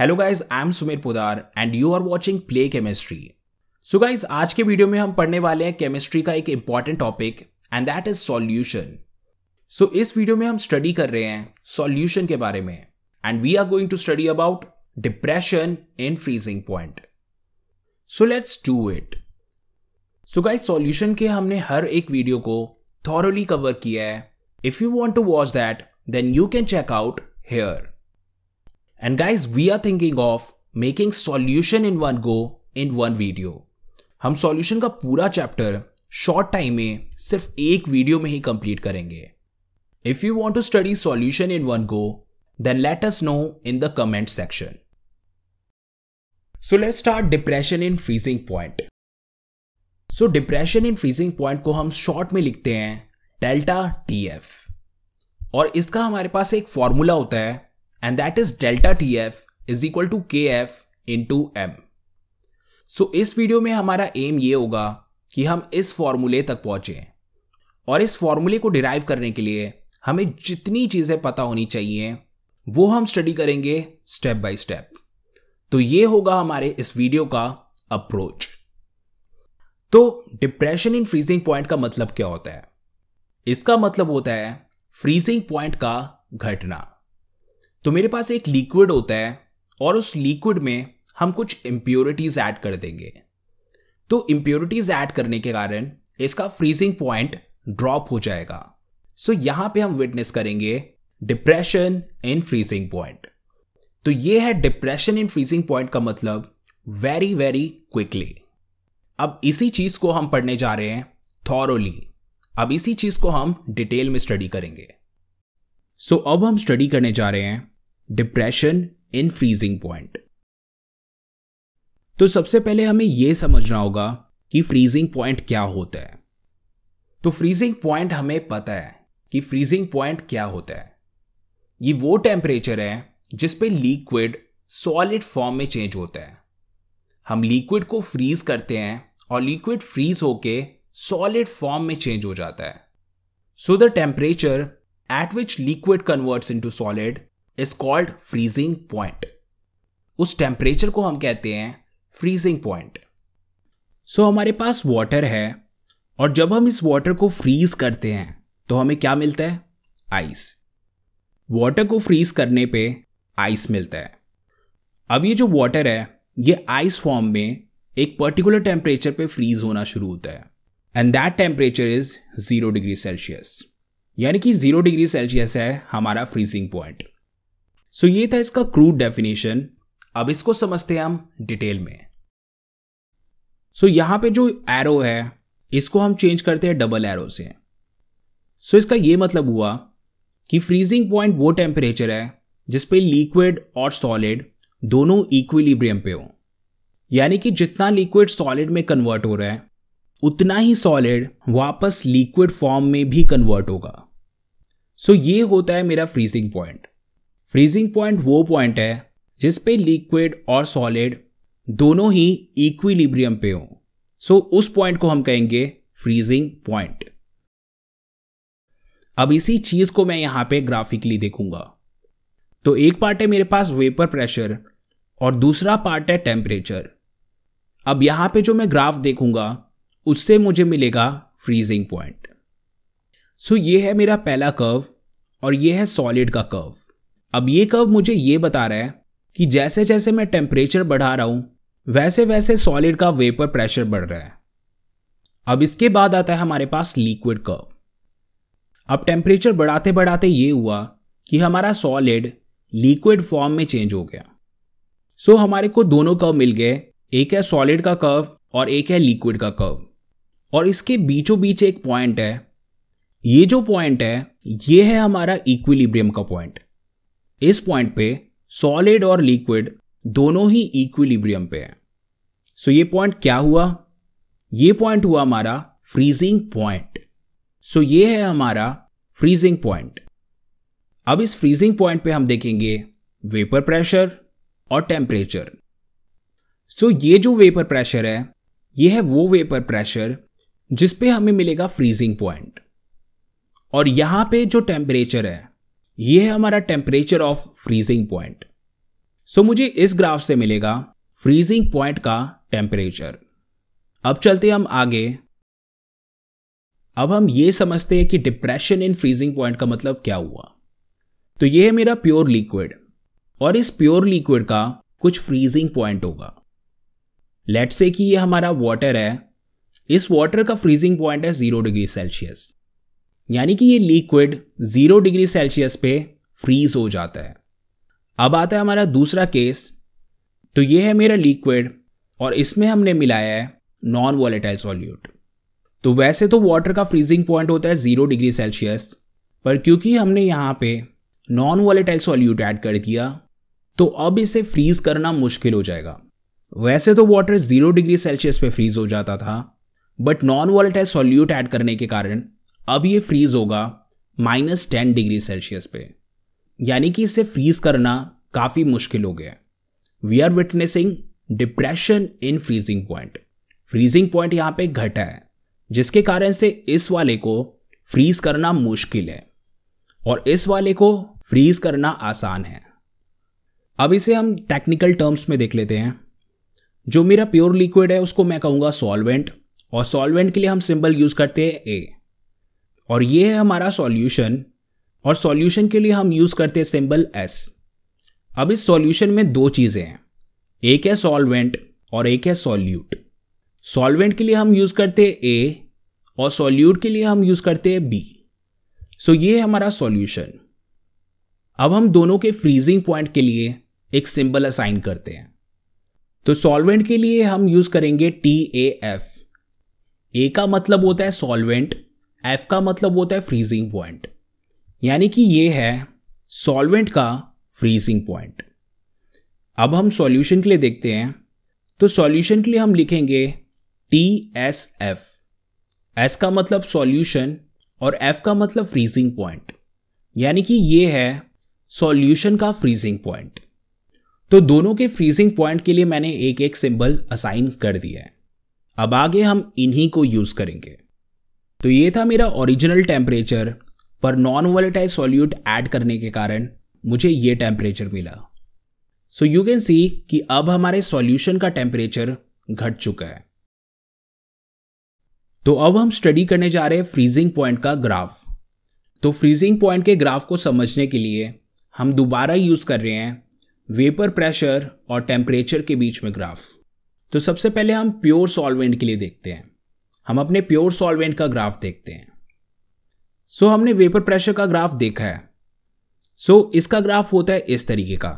Hello guys I am Sumer पुदार and you are watching play chemistry so guys आज के video में हम पढ़ने वाले हैं केमिस्ट्री का एक important topic and that is solution so इस वीडियो में हम स्टडी कर रहे हैं सॉल्यूशन के बारे में and we are going to study about depression in freezing point so let's do it so guys solution के हमने हर एक वीडियो को थॉरली कवर किया है if you want to watch that then you can check out here And guys, we are thinking of making solution in one go in one video. हम solution का पूरा chapter short time में सिर्फ एक video में ही complete करेंगे if you want to study solution in one go then let us know in the comment section so let start depression in freezing point so depression in freezing point को हम short में लिखते हैं delta T F और इसका हमारे पास एक formula होता है and that is delta TF is equal to KF into M. So so, इस वीडियो में हमारा एम ये होगा कि हम इस फॉर्मूले तक पहुंचे और इस फॉर्मूले को डिराइव करने के लिए हमें जितनी चीज़ें पता होनी चाहिए वो हम स्टडी करेंगे स्टेप बाय स्टेप तो ये होगा हमारे इस वीडियो का अप्रोच तो डिप्रेशन इन फ्रीजिंग पॉइंट का मतलब क्या होता है इसका मतलब होता है फ्रीजिंग पॉइंट का घटना तो मेरे पास एक लिक्विड होता है और उस लिक्विड में हम कुछ इम्प्योरिटीज ऐड कर देंगे तो इम्प्योरिटीज ऐड करने के कारण इसका फ्रीजिंग पॉइंट ड्रॉप हो जाएगा सो so, यहां पे हम विटनेस करेंगे डिप्रेशन इन फ्रीजिंग पॉइंट तो ये है डिप्रेशन इन फ्रीजिंग पॉइंट का मतलब वेरी वेरी क्विकली अब इसी चीज को हम पढ़ने जा रहे हैं थॉरोली अब इसी चीज को हम डिटेल में स्टडी करेंगे सो so, अब हम स्टडी करने जा रहे हैं डिप्रेशन इन फ्रीजिंग पॉइंट तो सबसे पहले हमें यह समझना होगा कि फ्रीजिंग पॉइंट क्या होता है तो फ्रीजिंग पॉइंट हमें पता है कि फ्रीजिंग पॉइंट क्या होता है ये वो टेम्परेचर है जिसपे लिक्विड सॉलिड फॉर्म में चेंज होता है हम लिक्विड को फ्रीज करते हैं और लिक्विड फ्रीज होके सॉलिड फॉर्म में चेंज हो जाता है so the temperature at which liquid converts into solid is called freezing point उस टेम्परेचर को हम कहते हैं फ्रीजिंग पॉइंट सो हमारे पास वाटर है और जब हम इस वाटर को फ्रीज करते हैं तो हमें क्या मिलता है आइस वाटर को फ्रीज करने पे आइस मिलता है अब ये जो वाटर है ये आइस फॉर्म में एक पर्टिकुलर टेम्परेचर पे फ्रीज होना शुरू होता है and that temperature is zero degree Celsius यानी कि ज़ीरो डिग्री सेल्सियस है हमारा फ्रीजिंग पॉइंट सो so ये था इसका क्रूड डेफिनेशन अब इसको समझते हैं हम डिटेल में सो so यहां पे जो एरो है इसको हम चेंज करते हैं डबल एरो से सो so इसका ये मतलब हुआ कि फ्रीजिंग पॉइंट वो टेम्परेचर है जिसपे लिक्विड और सॉलिड दोनों इक्विलिब्रियम पे हो यानी कि जितना लिक्विड सॉलिड में कन्वर्ट हो रहा है उतना ही सॉलिड वापस लिक्विड फॉर्म में भी कन्वर्ट होगा सो so ये होता है मेरा फ्रीजिंग पॉइंट फ्रीजिंग पॉइंट वो पॉइंट है जिस पे लिक्विड और सॉलिड दोनों ही इक्विलिब्रियम पे हों सो so, उस पॉइंट को हम कहेंगे फ्रीजिंग पॉइंट अब इसी चीज को मैं यहां पे ग्राफिकली देखूंगा तो एक पार्ट है मेरे पास वेपर प्रेशर और दूसरा पार्ट है टेम्परेचर अब यहां पे जो मैं ग्राफ देखूंगा उससे मुझे मिलेगा फ्रीजिंग पॉइंट सो ये है मेरा पहला कर्व और ये है सॉलिड का कर्व अब ये कर्व मुझे ये बता रहा है कि जैसे जैसे मैं टेम्परेचर बढ़ा रहा हूं वैसे वैसे सॉलिड का वेपर प्रेशर बढ़ रहा है अब इसके बाद आता है हमारे पास लिक्विड कर्व अब टेम्परेचर बढ़ाते बढ़ाते ये हुआ कि हमारा सॉलिड लिक्विड फॉर्म में चेंज हो गया सो so, हमारे को दोनों कर्व मिल गए एक है सॉलिड का कर्व और एक है लिक्विड का कर्व और इसके बीचों बीच एक पॉइंट है ये जो पॉइंट है ये है हमारा इक्विलिब्रियम का पॉइंट इस पॉइंट पे सॉलिड और लिक्विड दोनों ही इक्विलिब्रियम पे है सो so ये पॉइंट क्या हुआ ये पॉइंट हुआ हमारा फ्रीजिंग पॉइंट सो ये है हमारा फ्रीजिंग पॉइंट अब इस फ्रीजिंग पॉइंट पे हम देखेंगे वेपर प्रेशर और टेम्परेचर सो so ये जो वेपर प्रेशर है ये है वो वेपर प्रेशर जिस पे हमें मिलेगा फ्रीजिंग पॉइंट और यहां पे जो टेम्परेचर है ये है हमारा temperature of freezing point so मुझे इस ग्राफ से मिलेगा फ्रीजिंग पॉइंट का टेम्परेचर अब चलते हम आगे अब हम ये समझते हैं कि डिप्रेशन इन फ्रीजिंग पॉइंट का मतलब क्या हुआ तो ये है मेरा प्योर लिक्विड और इस प्योर लिक्विड का कुछ फ्रीजिंग पॉइंट होगा लेट से कि ये हमारा वाटर है इस वाटर का फ्रीजिंग पॉइंट है जीरो डिग्री सेल्सियस यानी कि ये लिक्विड ज़ीरो डिग्री सेल्सियस पे फ्रीज हो जाता है अब आता है हमारा दूसरा केस तो ये है मेरा लिक्विड और इसमें हमने मिलाया है नॉन वॉलेटाइल सॉल्यूट तो वैसे तो वाटर का फ्रीजिंग पॉइंट होता है ज़ीरो डिग्री सेल्सियस पर क्योंकि हमने यहाँ पे नॉन वॉलेटाइल सॉल्यूट ऐड कर दिया तो अब इसे फ्रीज करना मुश्किल हो जाएगा वैसे तो वाटर ज़ीरो डिग्री सेल्सियस पे फ्रीज हो जाता था but non volatile solute add करने के कारण अब ये फ्रीज होगा माइनस टेन डिग्री सेल्सियस पे यानी कि इसे फ्रीज करना काफ़ी मुश्किल हो गया we are witnessing depression in freezing point freezing point यहाँ पे घटा है जिसके कारण से इस वाले को फ्रीज करना मुश्किल है और इस वाले को फ्रीज करना आसान है अब इसे हम टेक्निकल टर्म्स में देख लेते हैं जो मेरा प्योर लिक्विड है उसको मैं कहूँगा सॉल्वेंट और सॉल्वेंट के लिए हम सिंबल यूज़ करते हैं ए और ये है हमारा सॉल्यूशन और सॉल्यूशन के लिए हम यूज़ करते हैं सिंबल एस अब इस सॉल्यूशन में दो चीज़ें हैं एक है सॉल्वेंट और एक है सॉल्यूट सॉल्वेंट के लिए हम यूज़ करते हैं ए और सॉल्यूट के लिए हम यूज़ करते हैं बी सो ये है हमारा सॉल्यूशन अब हम दोनों के फ्रीजिंग पॉइंट के लिए एक सिंबल असाइन करते हैं तो सॉल्वेंट के लिए हम यूज़ करेंगे टी ए एफ ए का मतलब होता है सॉल्वेंट एफ का मतलब होता है फ्रीजिंग पॉइंट यानी कि ये है सॉल्वेंट का फ्रीजिंग पॉइंट अब हम सॉल्यूशन के लिए देखते हैं तो सॉल्यूशन के लिए हम लिखेंगे टी एस एफ एस का मतलब सॉल्यूशन और एफ का मतलब फ्रीजिंग पॉइंट यानी कि ये है सॉल्यूशन का फ्रीजिंग पॉइंट तो दोनों के फ्रीजिंग पॉइंट के लिए मैंने एक एक सिंबल असाइन कर दिया है अब आगे हम इन्हीं को यूज करेंगे तो ये था मेरा ओरिजिनल टेम्परेचर पर नॉन वोलेटाइल सॉल्यूट ऐड करने के कारण मुझे ये टेम्परेचर मिला सो यू कैन सी कि अब हमारे सॉल्यूशन का टेम्परेचर घट चुका है तो अब हम स्टडी करने जा रहे हैं फ्रीजिंग पॉइंट का ग्राफ तो फ्रीजिंग पॉइंट के ग्राफ को समझने के लिए हम दोबारा यूज कर रहे हैं वेपर प्रेशर और टेम्परेचर के बीच में ग्राफ तो सबसे पहले हम प्योर सॉल्वेंट के लिए देखते हैं हम अपने प्योर सॉल्वेंट का ग्राफ देखते हैं सो so, हमने वेपर प्रेशर का ग्राफ देखा है सो so, इसका ग्राफ होता है इस तरीके का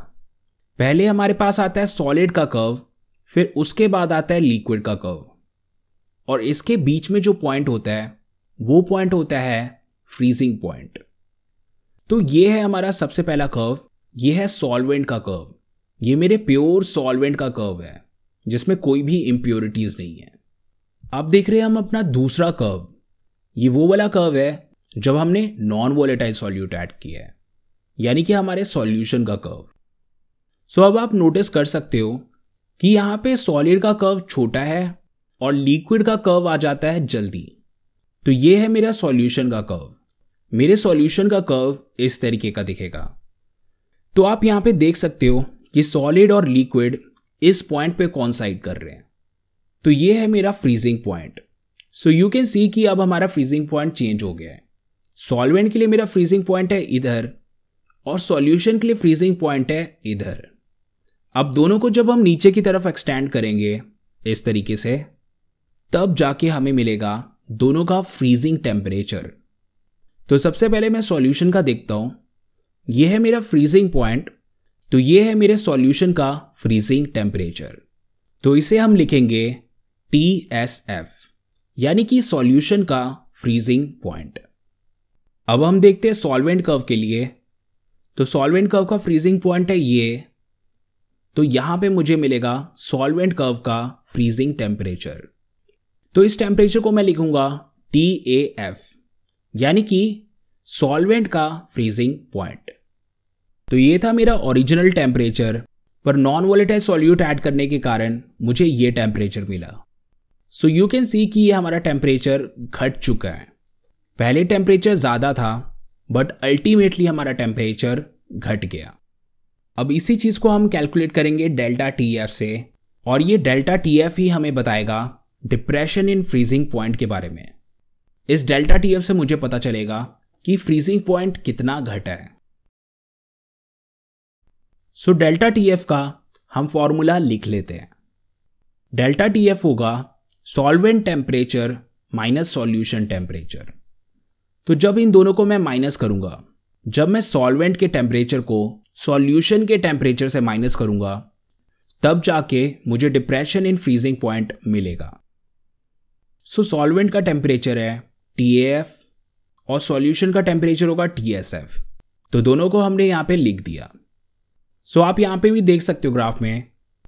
पहले हमारे पास आता है सॉलिड का कर्व फिर उसके बाद आता है लिक्विड का कर्व और इसके बीच में जो पॉइंट होता है वो पॉइंट होता है फ्रीजिंग पॉइंट तो ये है हमारा सबसे पहला कर्व ये है सॉल्वेंट का कर्व ये मेरे प्योर सॉल्वेंट का कर्व है जिसमें कोई भी इम्प्योरिटीज नहीं है आप देख रहे हैं हम अपना दूसरा कर्व ये वो वाला कर्व है जब हमने नॉन वोलेटाइल सॉल्यूट ऐड किया है यानी कि हमारे सॉल्यूशन का कर्व सो अब आप नोटिस कर सकते हो कि यहां पे सॉलिड का कर्व छोटा है और लिक्विड का कर्व आ जाता है जल्दी तो ये है मेरा सॉल्यूशन का कर्व मेरे सॉल्यूशन का कर्व इस तरीके का दिखेगा तो आप यहां पे देख सकते हो कि सॉलिड और लिक्विड इस पॉइंट पे कॉन्साइड कर रहे हैं तो ये है मेरा freezing point so you can see कि अब हमारा फ्रीजिंग पॉइंट चेंज हो गया है सॉल्वेंट के लिए मेरा फ्रीजिंग पॉइंट है इधर और सॉल्यूशन के लिए फ्रीजिंग पॉइंट है इधर अब दोनों को जब हम नीचे की तरफ एक्सटेंड करेंगे इस तरीके से तब जाके हमें मिलेगा दोनों का फ्रीजिंग टेम्परेचर तो सबसे पहले मैं सॉल्यूशन का देखता हूं यह है मेरा फ्रीजिंग पॉइंट तो यह है मेरे सॉल्यूशन का फ्रीजिंग टेम्परेचर तो इसे हम लिखेंगे टी एस एफ यानी कि सॉल्यूशन का फ्रीजिंग पॉइंट अब हम देखते हैं सॉल्वेंट कर्व के लिए तो सॉल्वेंट कर्व का फ्रीजिंग पॉइंट है ये तो यहां पे मुझे मिलेगा सॉल्वेंट कर्व का फ्रीजिंग टेम्परेचर तो इस टेम्परेचर को मैं लिखूंगा टी ए एफ यानी कि सॉल्वेंट का फ्रीजिंग पॉइंट तो ये था मेरा ओरिजिनल टेम्परेचर पर नॉन वॉलेटाइल सॉल्यूट ऐड करने के कारण मुझे ये टेम्परेचर मिला सो यू कैन सी कि ये हमारा टेम्परेचर घट चुका है पहले टेम्परेचर ज़्यादा था बट अल्टीमेटली हमारा टेम्परेचर घट गया अब इसी चीज़ को हम कैलकुलेट करेंगे डेल्टा टी एफ से और ये डेल्टा टी एफ ही हमें बताएगा डिप्रेशन इन फ्रीजिंग पॉइंट के बारे में इस डेल्टा टी एफ से मुझे पता चलेगा कि फ्रीजिंग पॉइंट कितना घटा है सो डेल्टा टी एफ का हम फॉर्मूला लिख लेते हैं डेल्टा टी एफ होगा solvent temperature minus solution temperature तो जब इन दोनों को मैं माइनस करूंगा जब मैं सॉल्वेंट के टेम्परेचर को सॉल्यूशन के टेम्परेचर से माइनस करूंगा तब जाके मुझे डिप्रेशन इन फ्रीजिंग पॉइंट मिलेगा सो so, सॉल्वेंट का टेम्परेचर है टी और सॉल्यूशन का टेम्परेचर होगा टी तो दोनों को हमने यहां पे लिख दिया सो so, आप यहां पे भी देख सकते हो ग्राफ में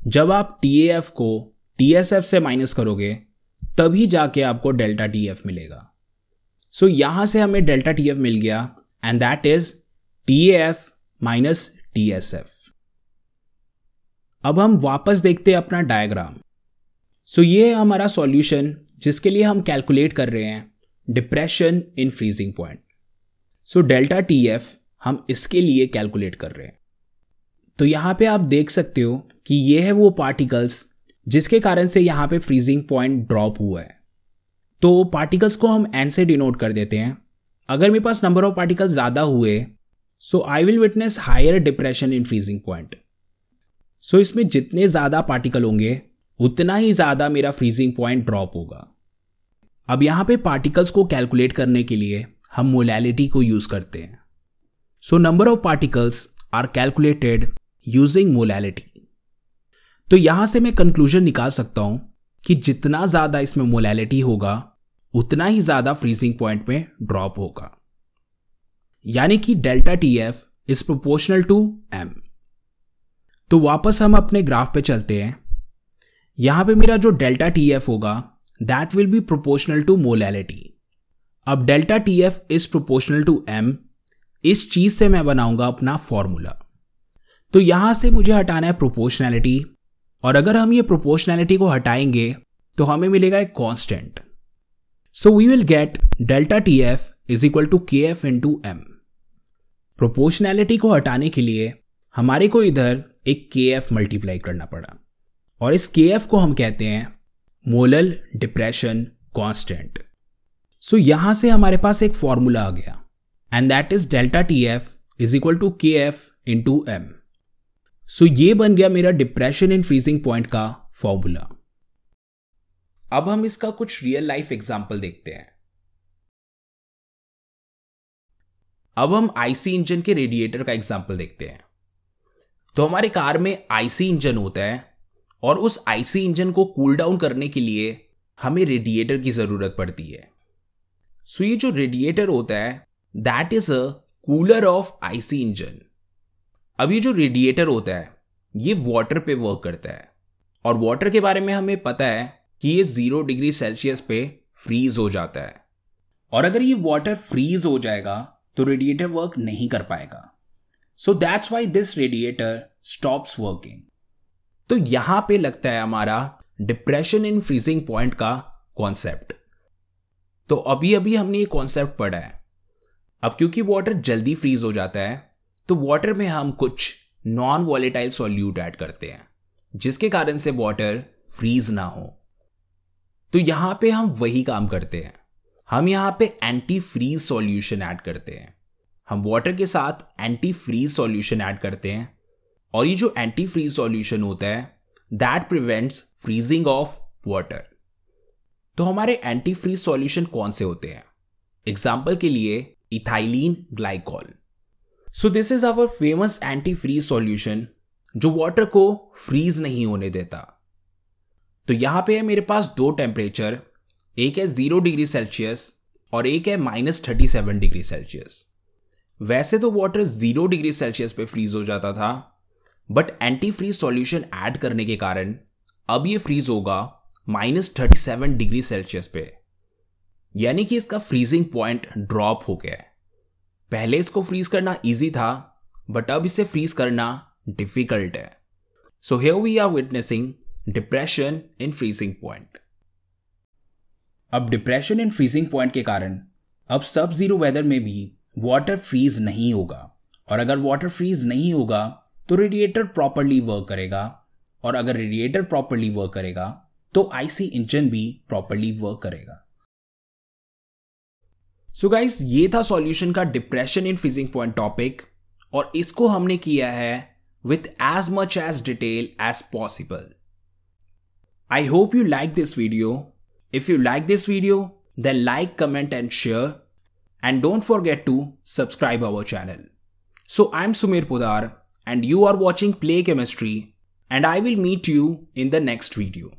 जब आप टी को टी एस एफ से माइनस करोगे तभी जाके आपको डेल्टा टी एफ मिलेगा सो so, यहां से हमें डेल्टा टी एफ मिल गया and that is T F minus T S F अब हम वापस देखते हैं अपना डायग्राम सो so, ये है हमारा सॉल्यूशन जिसके लिए हम कैलकुलेट कर रहे हैं depression in freezing point so delta T F हम इसके लिए कैलकुलेट कर रहे हैं तो यहां पे आप देख सकते हो कि ये है वो पार्टिकल्स जिसके कारण से यहाँ पे फ्रीजिंग पॉइंट ड्रॉप हुआ है तो पार्टिकल्स को हम एन से डिनोट कर देते हैं अगर मेरे पास नंबर ऑफ पार्टिकल ज़्यादा हुए so I will witness higher depression in freezing point so इसमें जितने ज़्यादा पार्टिकल होंगे उतना ही ज़्यादा मेरा फ्रीजिंग पॉइंट ड्रॉप होगा अब यहाँ पे पार्टिकल्स को कैलकुलेट करने के लिए हम मोलैलिटी को यूज़ करते हैं so number of particles are calculated using molality तो यहां से मैं कंक्लूजन निकाल सकता हूं कि जितना ज्यादा इसमें मोलैलिटी होगा उतना ही ज्यादा फ्रीजिंग पॉइंट में ड्रॉप होगा यानी कि delta T F is proportional to m तो वापस हम अपने ग्राफ पे चलते हैं यहां पे मेरा जो डेल्टा टी एफ होगा that will be proportional to molality अब delta T F is proportional to m इस चीज से मैं बनाऊंगा अपना फॉर्मूला तो यहां से मुझे हटाना है प्रोपोर्शनैलिटी और अगर हम ये प्रोपोर्शनैलिटी को हटाएंगे तो हमें मिलेगा एक constant so we will get delta T F is equal to K F into m proportionality को हटाने के लिए हमारे को इधर एक के एफ मल्टीप्लाई करना पड़ा और इस के एफ को हम कहते हैं मोलल डिप्रेशन कॉन्स्टेंट सो यहां से हमारे पास एक फॉर्मूला आ गया and that is delta T F is equal to K F into m so ये बन गया मेरा डिप्रेशन एंड फ्रीजिंग पॉइंट का फॉर्मूला अब हम इसका कुछ रियल लाइफ एग्जाम्पल देखते हैं अब हम आईसी इंजन के रेडिएटर का एग्जाम्पल देखते हैं तो हमारे कार में आईसी इंजन होता है और उस आईसी इंजन को कूल डाउन करने के लिए हमें रेडिएटर की ज़रूरत पड़ती है सो so ये जो रेडिएटर होता है that is a cooler of IC engine अब ये जो रेडिएटर होता है ये वाटर पे वर्क करता है और वाटर के बारे में हमें पता है कि ये ज़ीरो डिग्री सेल्सियस पे फ्रीज हो जाता है और अगर ये वाटर फ्रीज हो जाएगा तो रेडिएटर वर्क नहीं कर पाएगा so that's why this radiator stops working तो यहां पे लगता है हमारा डिप्रेशन इन फ्रीजिंग पॉइंट का कॉन्सेप्ट तो अभी अभी हमने ये कॉन्सेप्ट पढ़ा है अब क्योंकि वाटर जल्दी फ्रीज हो जाता है तो वाटर में हम कुछ नॉन वॉलेटाइल सॉल्यूट ऐड करते हैं जिसके कारण से वाटर फ्रीज ना हो तो यहां पे हम वही काम करते हैं हम यहां पे एंटी फ्रीज सॉल्यूशन ऐड करते हैं हम वाटर के साथ एंटी फ्रीज सॉल्यूशन ऐड करते हैं और ये जो एंटी फ्रीज सॉल्यूशन होता है that prevents freezing of water तो हमारे एंटी फ्रीज सॉल्यूशन कौन से होते हैं एग्जाम्पल के लिए ethylene glycol so this is our famous anti freeze solution जो वाटर को फ्रीज नहीं होने देता तो यहां पे है मेरे पास दो टेम्परेचर एक है जीरो डिग्री सेल्सियस और एक है minus thirty seven degree Celsius वैसे तो वाटर जीरो डिग्री सेल्सियस पे फ्रीज हो जाता था but anti freeze solution add करने के कारण अब ये फ्रीज होगा minus thirty seven degree Celsius पे यानी कि इसका फ्रीजिंग पॉइंट ड्रॉप हो गया है पहले इसको फ्रीज करना ईजी था बट अब इसे फ्रीज करना डिफिकल्ट है so here we are witnessing depression in freezing point अब डिप्रेशन इन फ्रीजिंग पॉइंट के कारण अब सब जीरो वेदर में भी वाटर फ्रीज नहीं होगा और अगर वाटर फ्रीज नहीं होगा तो रेडिएटर प्रॉपरली वर्क करेगा और अगर रेडिएटर प्रॉपरली वर्क करेगा तो आईसी इंजन भी प्रॉपरली वर्क करेगा सो गाइस ये था सॉल्यूशन का depression in freezing point topic और इसको हमने किया है with as much as detail as possible I hope you like this video if you like this video then like comment and share and don't forget to subscribe our channel so I am Sumer पुदार and you are watching play chemistry and I will meet you in the next video.